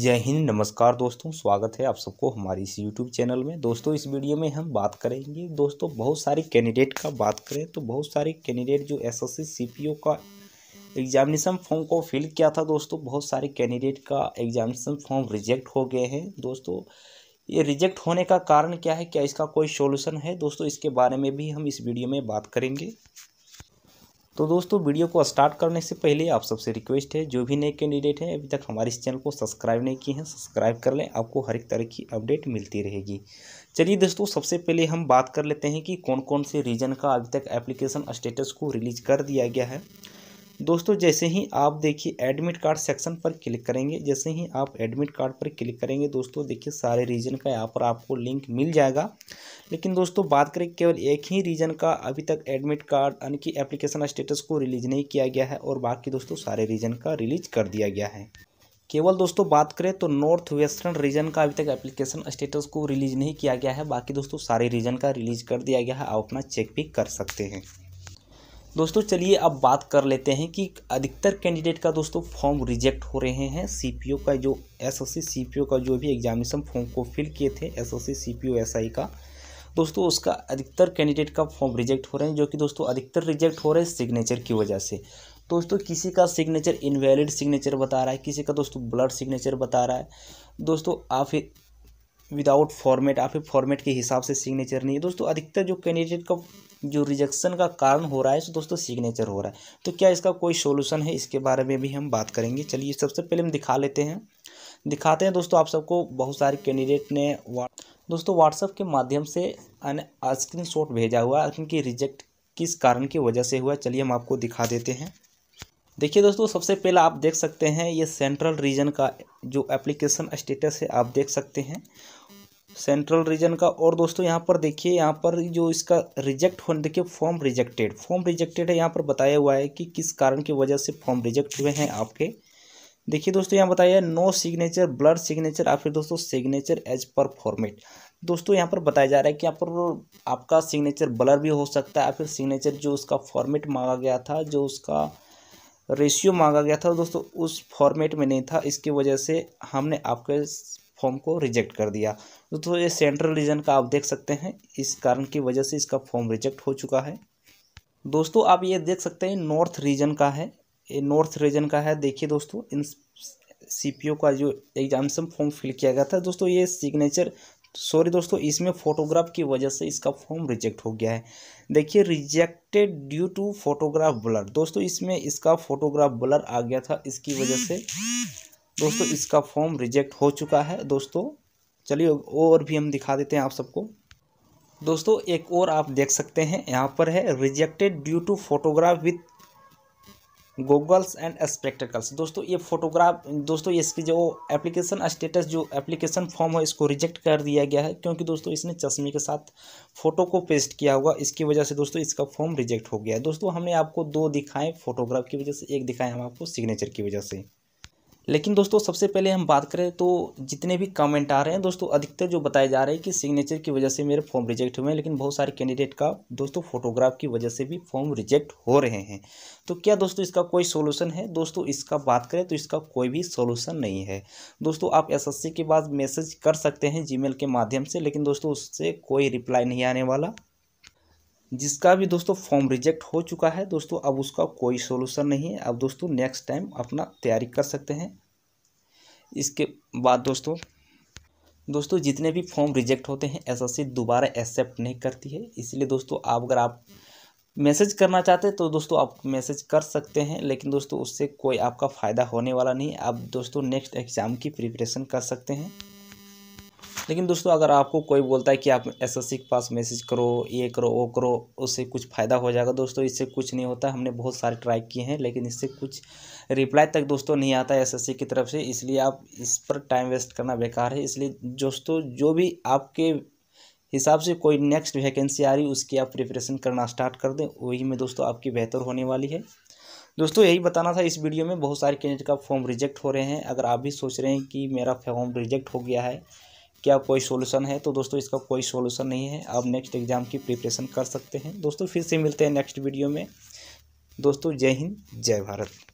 जय हिंद नमस्कार दोस्तों स्वागत है आप सबको हमारी इस यूट्यूब चैनल में दोस्तों इस वीडियो में हम बात करेंगे दोस्तों बहुत सारे कैंडिडेट का बात करें तो बहुत सारे कैंडिडेट जो एसएससी सीपीओ का एग्जामिनेशन फॉर्म को फिल किया था दोस्तों बहुत सारे कैंडिडेट का एग्जामिनेशन फॉर्म रिजेक्ट हो गए हैं दोस्तों ये रिजेक्ट होने का कारण क्या है क्या इसका कोई सोल्यूशन है दोस्तों इसके बारे में भी हम इस वीडियो में बात करेंगे तो दोस्तों वीडियो को स्टार्ट करने से पहले आप सबसे रिक्वेस्ट है जो भी नए कैंडिडेट हैं अभी तक हमारे इस चैनल को सब्सक्राइब नहीं किए हैं सब्सक्राइब कर लें आपको हर एक तरह की अपडेट मिलती रहेगी चलिए दोस्तों सबसे पहले हम बात कर लेते हैं कि कौन कौन से रीजन का अभी तक एप्लीकेशन स्टेटस को रिलीज कर दिया गया है दोस्तों जैसे ही आप देखिए एडमिट कार्ड सेक्शन पर क्लिक करेंगे जैसे ही आप एडमिट कार्ड पर क्लिक करेंगे दोस्तों देखिए सारे रीजन का यहाँ पर आपको लिंक मिल जाएगा लेकिन दोस्तों बात करें केवल एक ही रीजन का अभी तक एडमिट कार्ड यानी कि एप्लीकेशन स्टेटस को रिलीज नहीं किया गया है और बाकी दोस्तों सारे रीजन का रिलीज कर दिया गया है केवल दोस्तों बात करें तो नॉर्थ वेस्टर्न रीजन का अभी तक एप्लीकेशन स्टेटस को रिलीज नहीं किया गया है बाकी दोस्तों सारे रीजन का रिलीज कर दिया गया है आप अपना चेक भी कर सकते हैं दोस्तों चलिए अब बात कर लेते हैं कि अधिकतर कैंडिडेट का दोस्तों फॉर्म रिजेक्ट हो रहे हैं सीपीओ का जो एसएससी सीपीओ का जो भी एग्जामिनेशन फॉर्म को फिल किए थे एसएससी सीपीओ एसआई का दोस्तों उसका अधिकतर कैंडिडेट का फॉर्म रिजेक्ट हो रहे हैं जो कि दोस्तों अधिकतर रिजेक्ट हो रहे हैं सिग्नेचर की वजह से दोस्तों किसी का सिग्नेचर इनवैलिड सिग्नेचर बता रहा है किसी का दोस्तों ब्लड सिग्नेचर बता रहा है दोस्तों आप विदाउट फॉर्मेट आप फॉर्मेट के हिसाब से सिग्नेचर नहीं है दोस्तों अधिकतर जो कैंडिडेट का जो रिजेक्शन का कारण हो रहा है तो दोस्तों सिग्नेचर हो रहा है तो क्या इसका कोई सोल्यूशन है इसके बारे में भी हम बात करेंगे चलिए सबसे पहले हम दिखा लेते हैं दिखाते हैं दोस्तों आप सबको बहुत सारे कैंडिडेट ने दोस्तों व्हाट्सअप के माध्यम से स्क्रीन शॉट भेजा हुआ है कि रिजेक्ट किस कारण की वजह से हुआ चलिए हम आपको दिखा देते हैं देखिए दोस्तों सबसे पहला आप देख सकते हैं ये सेंट्रल रीजन का जो एप्लीकेशन स्टेटस है आप देख सकते हैं सेंट्रल रीजन का और दोस्तों यहाँ पर देखिए यहाँ पर जो इसका रिजेक्ट होने देखिए फॉर्म रिजेक्टेड फॉर्म रिजेक्टेड है यहाँ पर बताया हुआ है कि किस कारण की वजह से फॉर्म रिजेक्ट हुए हैं आपके देखिए दोस्तों यहाँ बताया नो सिग्नेचर ब्लड सिग्नेचर या फिर दोस्तों सिग्नेचर एज पर फॉर्मेट दोस्तों यहाँ पर बताया जा रहा है कि यहाँ पर आपका सिग्नेचर ब्लर भी हो सकता है या फिर सिग्नेचर जो उसका फॉर्मेट मांगा गया था जो उसका रेशियो मांगा गया था दोस्तों उस फॉर्मेट में नहीं था इसकी वजह से हमने आपके फॉर्म को रिजेक्ट कर दिया दोस्तों ये सेंट्रल रीजन का आप देख सकते हैं इस कारण की वजह से इसका फॉर्म रिजेक्ट हो चुका है दोस्तों आप ये देख सकते हैं नॉर्थ रीजन का है ये नॉर्थ रीजन का है देखिए दोस्तों इन सी का जो एग्जामेशन फॉर्म फिल किया गया था दोस्तों ये सिग्नेचर सॉरी दोस्तों इसमें फोटोग्राफ की वजह से इसका फॉर्म रिजेक्ट हो गया है देखिए rejected due to photograph blur दोस्तों इसमें इसका फोटोग्राफ ब्लर आ गया था इसकी वजह से दोस्तों इसका फॉर्म रिजेक्ट हो चुका है दोस्तों चलिए और भी हम दिखा देते हैं आप सबको दोस्तों एक और आप देख सकते हैं यहाँ पर है rejected due to photograph with goggles and spectacles दोस्तों ये फोटोग्राफ दोस्तों इसकी जो एप्लीकेशन स्टेटस जो एप्लीकेशन फॉर्म है इसको रिजेक्ट कर दिया गया है क्योंकि दोस्तों इसने चश्मे के साथ फ़ोटो को पेस्ट किया होगा इसकी वजह से दोस्तों इसका फॉर्म रिजेक्ट हो गया है दोस्तों हमने आपको दो दिखाएं फोटोग्राफ की वजह से एक दिखाएं हम आपको सिग्नेचर की वजह से लेकिन दोस्तों सबसे पहले हम बात करें तो जितने भी कमेंट आ रहे हैं दोस्तों अधिकतर जो बताए जा रहे हैं कि सिग्नेचर की वजह से मेरे फॉर्म रिजेक्ट हुए हैं लेकिन बहुत सारे कैंडिडेट का दोस्तों फोटोग्राफ की वजह से भी फॉर्म रिजेक्ट हो रहे हैं तो क्या दोस्तों इसका कोई सोल्यूशन है दोस्तों इसका बात करें तो इसका कोई भी सोल्यूशन नहीं है दोस्तों आप एस के बाद मैसेज कर सकते हैं जी के माध्यम से लेकिन दोस्तों उससे कोई रिप्लाई नहीं आने वाला जिसका भी दोस्तों फॉर्म रिजेक्ट हो चुका है दोस्तों अब उसका कोई सोल्यूशन नहीं है अब दोस्तों नेक्स्ट टाइम अपना तैयारी कर सकते हैं इसके बाद दोस्तों दोस्तों जितने भी फॉर्म रिजेक्ट होते हैं एसएससी दोबारा एक्सेप्ट नहीं करती है इसलिए दोस्तों आप अगर आप मैसेज करना चाहते हैं तो दोस्तों आप मैसेज कर सकते हैं लेकिन दोस्तों उससे कोई आपका फ़ायदा होने वाला नहीं आप दोस्तों नेक्स्ट एग्ज़ाम की प्रिपरेशन कर सकते हैं लेकिन दोस्तों अगर आपको कोई बोलता है कि आप एसएससी के पास मैसेज करो ये करो वो करो उससे कुछ फ़ायदा हो जाएगा दोस्तों इससे कुछ नहीं होता हमने बहुत सारे ट्राई किए हैं लेकिन इससे कुछ रिप्लाई तक दोस्तों नहीं आता है एस की तरफ से इसलिए आप इस पर टाइम वेस्ट करना बेकार है इसलिए दोस्तों जो भी आपके हिसाब से कोई नेक्स्ट वैकेंसी आ रही उसकी आप प्रिपरेशन करना स्टार्ट कर दें वही में दोस्तों आपकी बेहतर होने वाली है दोस्तों यही बताना था इस वीडियो में बहुत सारे कैंडिडेट का फॉर्म रिजेक्ट हो रहे हैं अगर आप भी सोच रहे हैं कि मेरा फॉर्म रिजेक्ट हो गया है क्या कोई सोल्यूशन है तो दोस्तों इसका कोई सोल्यूशन नहीं है आप नेक्स्ट एग्ज़ाम की प्रिपरेशन कर सकते हैं दोस्तों फिर से मिलते हैं नेक्स्ट वीडियो में दोस्तों जय हिंद जय भारत